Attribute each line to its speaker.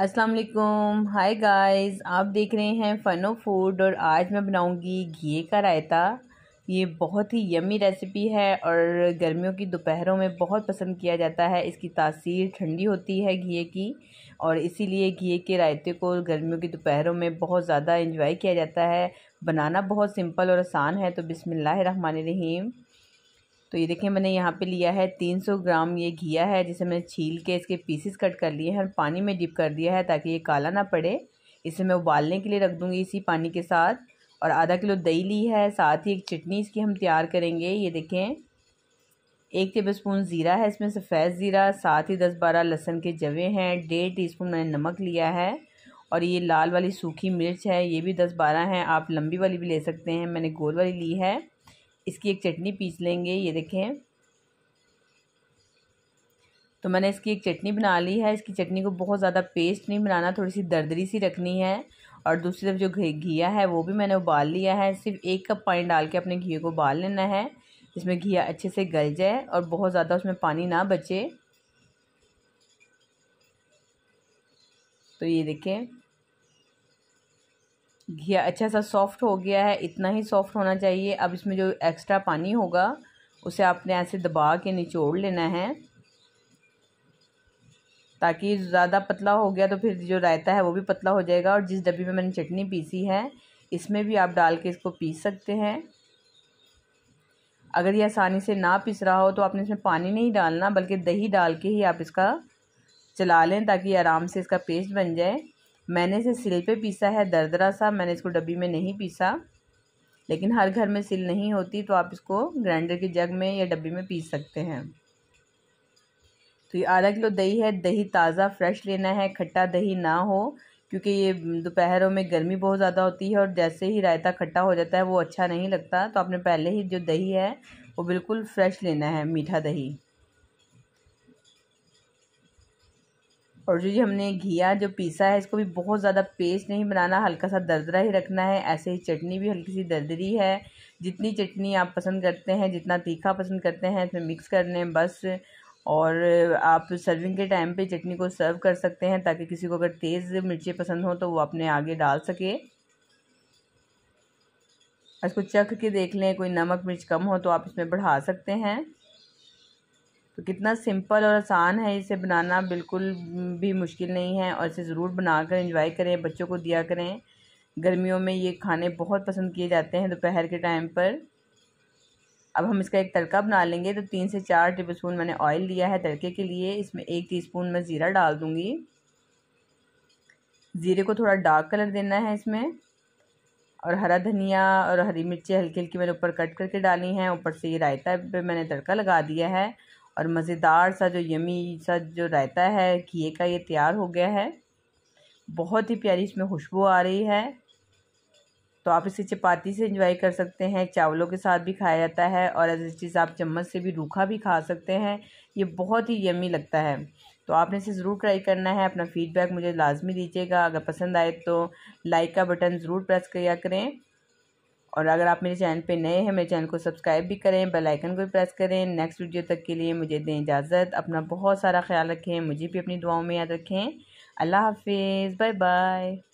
Speaker 1: असलकुम high guys आप देख रहे हैं फ़नो फूड और आज मैं बनाऊंगी घी का रायता ये बहुत ही यमी रेसिपी है और गर्मियों की दोपहरों में बहुत पसंद किया जाता है इसकी तासीर ठंडी होती है घी की और इसीलिए घी के रायते को गर्मियों की दोपहरों में बहुत ज़्यादा इंजॉय किया जाता है बनाना बहुत सिंपल और आसान है तो रहीम तो ये देखिए मैंने यहाँ पे लिया है 300 ग्राम ये घिया है जिसे मैंने छील के इसके पीसेस कट कर लिए हैं और पानी में डिप कर दिया है ताकि ये काला ना पड़े इसे मैं उबालने के लिए रख दूँगी इसी पानी के साथ और आधा किलो दही ली है साथ ही एक चटनी इसकी हम तैयार करेंगे ये देखें एक टेबल स्पून ज़ीरा है इसमें सफ़ेद ज़ीरा साथ ही दस बारह लहसन के जवे हैं डेढ़ टी स्पून मैंने नमक लिया है और ये लाल वाली सूखी मिर्च है ये भी दस बारह हैं आप लंबी वाली भी ले सकते हैं मैंने गोल वाली ली है इसकी एक चटनी पीस लेंगे ये देखें तो मैंने इसकी एक चटनी बना ली है इसकी चटनी को बहुत ज़्यादा पेस्ट नहीं बनाना थोड़ी सी दरदरी सी रखनी है और दूसरी तरफ जो घिया है वो भी मैंने उबाल लिया है सिर्फ एक कप पानी डाल के अपने घी को उबाल लेना है इसमें घिया अच्छे से गल जाए और बहुत ज़्यादा उसमें पानी ना बचे तो ये देखें घी अच्छा सा सॉफ्ट हो गया है इतना ही सॉफ्ट होना चाहिए अब इसमें जो एक्स्ट्रा पानी होगा उसे आपने ऐसे दबा के निचोड़ लेना है ताकि ज़्यादा पतला हो गया तो फिर जो रायता है वो भी पतला हो जाएगा और जिस डब्बी में मैंने चटनी पीसी है इसमें भी आप डाल के इसको पीस सकते हैं अगर ये आसानी से ना पिस रहा हो तो आपने इसमें पानी नहीं डालना बल्कि दही डाल के ही आप इसका चला लें ताकि आराम से इसका पेस्ट बन जाए मैंने इसे सिल पे पीसा है दरदरा सा मैंने इसको डब्बी में नहीं पीसा लेकिन हर घर में सिल नहीं होती तो आप इसको ग्राइंडर के जग में या डब्बी में पीस सकते हैं तो ये आधा किलो दही है दही ताज़ा फ्रेश लेना है खट्टा दही ना हो क्योंकि ये दोपहरों में गर्मी बहुत ज़्यादा होती है और जैसे ही रायता खट्टा हो जाता है वो अच्छा नहीं लगता तो आपने पहले ही जो दही है वो बिल्कुल फ्रेश लेना है मीठा दही और जो ये हमने घिया जो पीसा है इसको भी बहुत ज़्यादा पेस्ट नहीं बनाना हल्का सा दर्दरा ही रखना है ऐसे ही चटनी भी हल्की सी दरदरी है जितनी चटनी आप पसंद करते हैं जितना तीखा पसंद करते हैं इसमें मिक्स कर लें बस और आप सर्विंग के टाइम पे चटनी को सर्व कर सकते हैं ताकि किसी को अगर तेज़ मिर्ची पसंद हो तो वो अपने आगे डाल सके इसको चख के देख लें कोई नमक मिर्च कम हो तो आप इसमें बढ़ा सकते हैं कितना सिंपल और आसान है इसे बनाना बिल्कुल भी मुश्किल नहीं है और इसे ज़रूर बना कर इंजॉय करें बच्चों को दिया करें गर्मियों में ये खाने बहुत पसंद किए जाते हैं दोपहर के टाइम पर अब हम इसका एक तड़का बना लेंगे तो तीन से चार टेबल स्पून मैंने ऑयल लिया है तड़के के लिए इसमें एक टीस्पून मैं ज़ीरा डाल दूँगी ज़ीरे को थोड़ा डार्क कलर देना है इसमें और हरा धनिया और हरी मिर्ची हल्की हल्की मैंने ऊपर कट करके डाली हैं ऊपर से ये रायता पे मैंने तड़का लगा दिया है और मज़ेदार सा जो यमी सा जो रहता है घी का ये तैयार हो गया है बहुत ही प्यारी इसमें खुशबू आ रही है तो आप इसे चपाती से इंजॉय कर सकते हैं चावलों के साथ भी खाया जाता है और एज चीज़ आप चम्मच से भी रूखा भी खा सकते हैं ये बहुत ही यमी लगता है तो आपने इसे ज़रूर ट्राई करना है अपना फीडबैक मुझे लाजमी दीजिएगा अगर पसंद आए तो लाइक का बटन ज़रूर प्रेस किया करें और अगर आप मेरे चैनल पे नए हैं मेरे चैनल को सब्सक्राइब भी करें बेल आइकन को भी प्रेस करें नेक्स्ट वीडियो तक के लिए मुझे दें इजाज़त अपना बहुत सारा ख्याल रखें मुझे भी अपनी दुआओं में याद रखें अल्लाह हाफिज़ बाय बाय